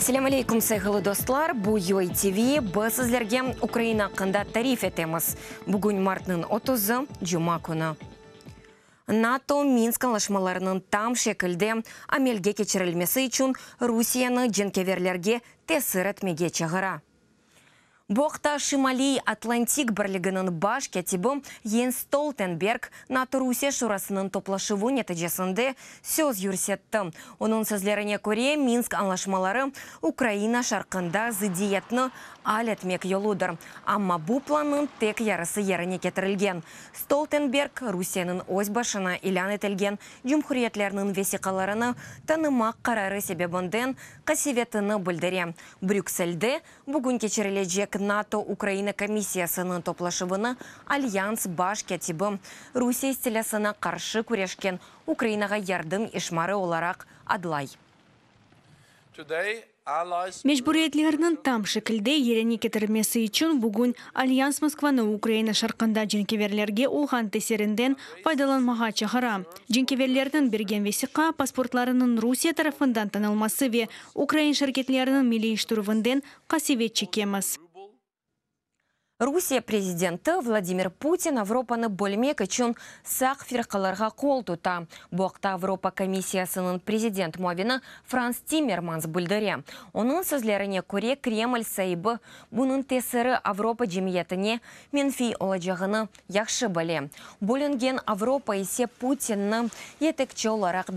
Селем алейкум, сайгылы достлар. Бу ЮАй ТВ. Біз сіздерге Украина қында тариф етеміз. Бүгін мартның 30-ы, жұма күні. НАТО Минск алашмаларының там шекілді амелге кечірілмесі үшін Русияны дженкеверлерге тесір әтмеге чағыра. Боқта шымали Атлантик бірлігінің баш кетебі Йен Столтенберг НАТО Русия шурасының топлашыву нәтижесінде сөз юрсетті. Оның сөзлеріне көре Минск анлашмалары Украина шарқында алят әлетмек елудыр. Амма бұ планның тек ярысы еріне кетірілген. Столтенберг Русияның өз башына илян етілген жүмхүриетлерінің весиқаларыны танымақ қарары себебінден қасиветіні білдіре. Брюксельде бүгін кечіріле НАТО Украина комиссиясының топлашыбыны Альянс баш кәтибі Русия стилясына қаршы көрешкен Украинаға ярдым ішмары оларақ адлай. Мәжбүриятлерінің там шекілде ерені кетірмесі үшін бүгін Альянс Москваны Украина шарқында жінкеверлерге олған тесерінден пайдаланмаға чығыра. Жінкеверлердің берген весіқа паспортларының Русия тарафындан танылмасы ве Украин шаркетлерінің қасивет чекеміз. Русия президенті Владимир Путин Европаны бөлмек үшін сақ фирқаларға қол тұта. Бұқта Европа комиссиясының президент Мовина Франс Тиммерманс бүлдіре. Оның сөзлеріне көре Кремль сайбы бұның тесірі Европа жемиетіне менфи олажағыны яқшы біле. Бөлінген Европа есе Путинні етікчі оларақ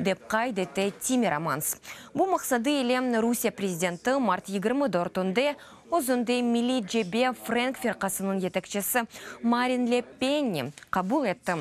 деп қайдеті Тиммерманс. Бұл мақсады елем Русия президенті март 24-тінде Озунды Мили Джебе Фрэнк ферқасының етікчесі Марин Ле Пенни қабыл етті.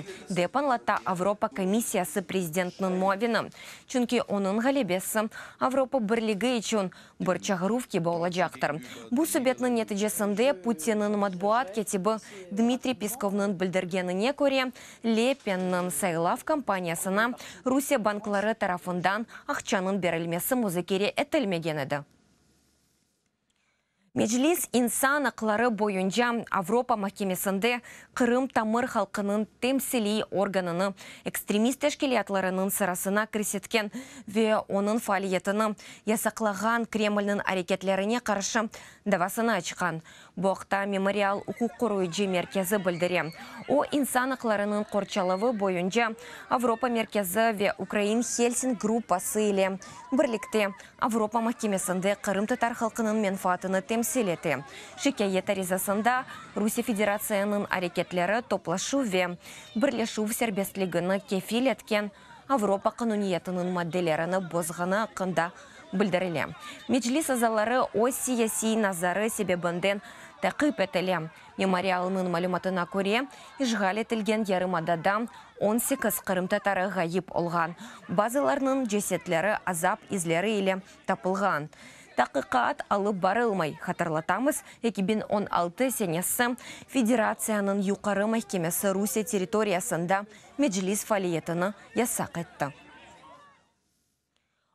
лата Авропа комиссиясы президентінің мовіні. Чүнки оның ғалебесі Авропа бірлігі үшін бір чағыруфке болы жақтыр. Бұ сөбетінің нетижесінде Путинның матбуат кетібі Дмитрий Песковның білдіргеніне көре Ле Пеннің сайлав компаниясына Русия банклары тарафындан ақчаның берілмесі музыкері әтілмегенеді. Меджлис инсан ақылары бойынша Авропа махкемесінде Қырым тамыр халқының темсілей органыны экстремист атларының сырасына кірсеткен ве оның фалиетіні ясақлаған Кремльнің әрекетлеріне қаршы давасына ачқан Бұқта мемориал құруы құруйджи меркезі білдіре. О инсан ақыларының қорчалығы бойынша Авропа меркезі ве Украин Хельсин группасы бірлікте Авропа Қырым татар халқының тем эмселеті. Шеке етаризасында Руси Федерацияның арекетлері топлашу ве бірлешу сербестлігіні кефил еткен Авропа қануниетінің моделеріні бозғаны қында білдірілі. Меджлис азалары оси еси назары себебінден тәқип әтілі. Мемориалының мәліматына көре, ижғал ярым адада 18 қырым татары ғайып олған. Базыларының жесетлері азап излері елі тапылған тақиқат алып барылмай хатарлатамыз 2016 сенесі федерацияның юқары мәхкемесі Русия территориясында меджлис фалиетіні ясақ етті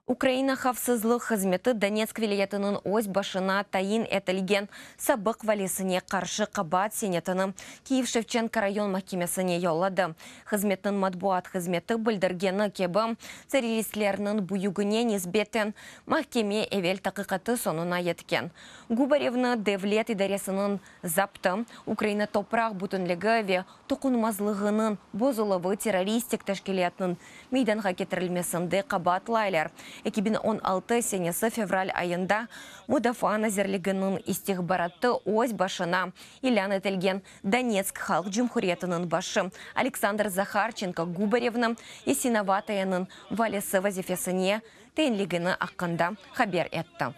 Украина хавсызлық қызметі Донецк вилетінің өз башына тайын етілген сабық валесіне қаршы қабат сенетіні Киев Шевченко район мәкемесіне елады. Қызметтің матбуат қызметі білдіргені кебі террористлерінің бұйығыне избетен махкеме әвел тақиқаты сонына еткен. Губаревны Девлет идаресінің запты Украина топрақ бұтынлігі ве тұқынмазлығының бозылығы террористик тәшкелетінің мейданға кетірілмесінде қабатлайлар. 2016 сенесі февраль айында Мудафан әзірлігінің истихбаратты ось башына Илян телген Донецк халық жүмхуретінің башы Александр Захарченко Губаревны Есиноватаяның валесі вазифесіне тәйінлігіні аққанда хабер етті.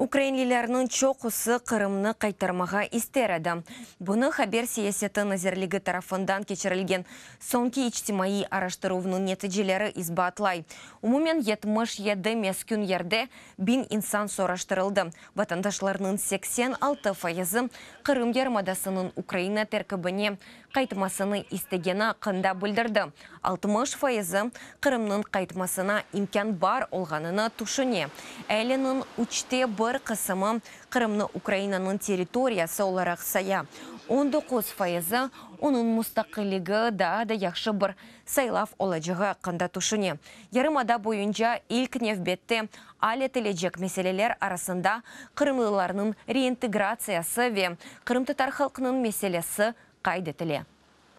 Украинлилерінің чоқысы қырымны қайтармаға истереді. Бұны хабер саясеті назерлігі тарафындан кечірілген соңки ичтимаи араштыруының нетижелері избатлай. Умумен 77 мескүн ерде бин инсан сораштырылды. Ватандашларының 86 файызы Қырым ермадасының Украина тәркібіне қайтмасыны истегені қында білдірді. 60 файызы Қырымның қайтмасына имкан бар олғанына тұшыне. Әлінің учте бұ бір қысымы Қырымны Украинаның территориясы оларақ сая. 19 файызы оның мұстақылығы да да яқшы бір сайлав олажығы қандатушыне. Ярымада бойынша үлк нефбетті әлі жек меселелер арасында қырымлыларының реинтеграциясы ве қырым татар халқының мәселесі қайды тіле.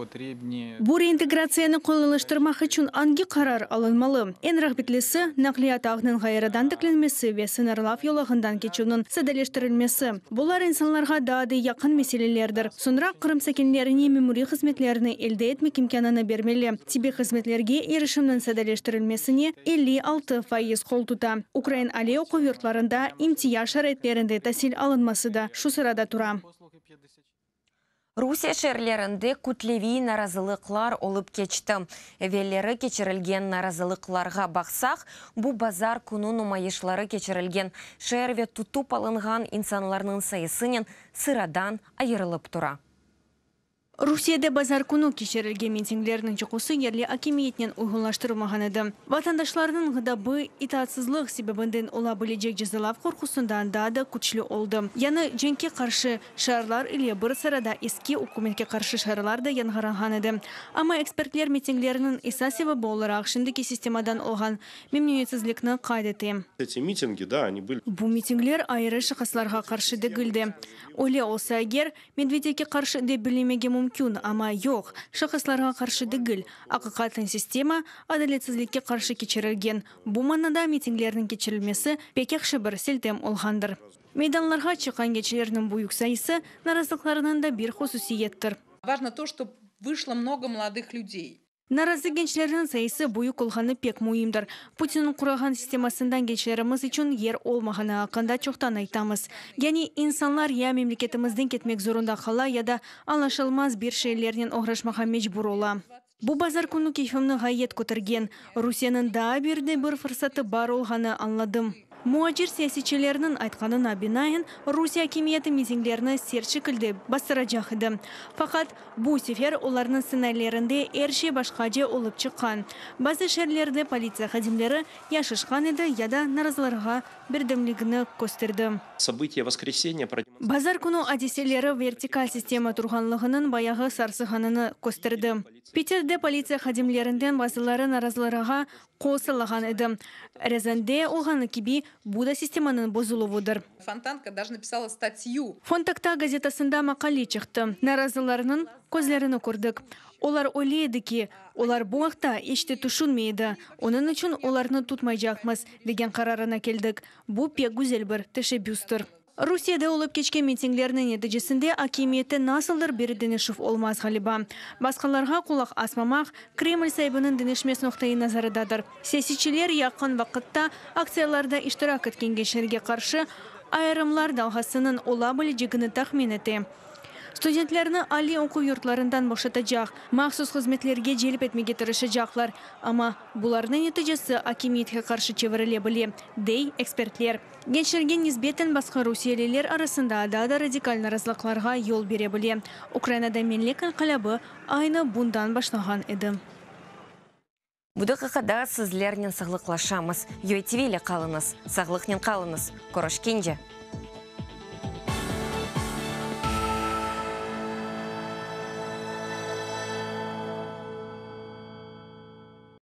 Бу реинтеграцияны колланыштырмак үшін анги карар алынмалы. Эн рахметлиси нақлият агынын кайрадан тикленмеси ве сынырлаф йолагындан кечүүнүн саделештирилмеси. Бұлар инсанларга даады якын меселелердир. Сонрак Кырым сакиндерине мемури хизметлерини элде этмек имканын бермелі. Тебе хизметлерге эришимдин саделештирилмесине 56% кол тута. Украин алео йортларында имтия шарайтлеринде алынмасы да шу сырада тура. Русия шерлерінде күтлеви наразылықлар олып кечті. Эвеллері кечірілген наразылықларға бақсақ, бұ базар күні ұмайышлары кечірілген шерве тұтып алынған инсанларның сайысынен сырадан айырылып тұра. Русияда базар күні кешерілген митингілерінің жоқысы ерлі акимиетінен ұйғынлаштырылмаған еді. Ватандашларының ғыдабы итатсызлық себебінден ола білежек жазалав қорқысындан да күтшілі олды. Яны женке қаршы шарлар үле бір сарада еске үкіметке қаршы шарларды янғараған еді. Ама экспертлер митингілерінің исасеві болырақ шындыки системадан оған мемненетсізлікні қайдеті. Эти митинги, да, они были... Бұ митинглер айры шықасларға қаршы дегілді. Оле олса әгер, Медведевке қаршы дебілемеге мүмкін мүмкін, ама жок шахысларга қаршы дигил ақықатын система адалетсізлікке қаршы кечерілген. бу маанада митингдердин пекекші бір сілтем олғандыр. селтем олғандыр. Мейданларға чықан кечилердин бұйық сайысы наразылыкларынан да қосу сиеттір. важно то что вышло много молодых людей Наразы кенчилердин сайысы бойы кылганы пек мұйымдар. Путинның құраған системасындан кенчилерибиз үчүн ер олмағаны ақында чоқтан айтамыз. Яни инсанлар я мемлекетіміздің кетмек зорында қала, яда алашылмаз бир шейлеринен оғрашмаға мечбур ола. Бу базар күні кейфимни ғайет көтірген, Русияның даа бирде бір фырсаты бар олғаны анладым. Муаджир сесичелерінің айтқанын Абинайын Русия кемиеті мезенглеріні серші кілді бастыра жақыды. Фақат бұл сефер оларының сынайлерінде әрше башқа же олып шыққан. Базы шерлерді полиция қадимлері яшышқан еді яда наразыларға бірдімлігіні көстірді. Базар күні адеселері вертикаль система тұрғанлығының баяғы сарсығаныны көстірді. Петерді полиция қадимлерінден базылары наразыларға қосылаған еді. Резенде оғаны кебі буда системанын бозулуубудур фонтанка даже написала статью фонтакта газетасында мақали чықты, Наразыларынын көздөрүн көрдік. олар ойлойду ки олар бу ешті тұшын мейді. Онын үшін оларны тутмай жақмыз, деген келдік. келдік. бул бек бір тіші бюстыр. Русияда олып кечкен митинглерінің нәтижесінде акиметті насылдыр бері Денешев олмаз ғалиба. Басқаларға құлақ асмамақ Кремль сайбының денешмес нұқтайын назарыдадыр. Сесичілер яқын вақытта акцияларда іштірақ шерге қаршы айрымлар далғасының ола білі тақмен әті. Студентлеріні али оқу юртларындан жақ, мақсус қызметлерге желіп етмеге жақлар. Ама бұларның нәтижесі акимиетке қаршы чевірілі біле, дей экспертлер. Геншерген езбетін басқа русиялелер арасында да да разлықларға ел бере біле. Украинада менлекін қалабы айны бұндан башлаған еді. Бұды қада сізлерінен сағлықлашамыз. Йойтивейлі қалыңыз, сағлықнен қалыңыз. кенде.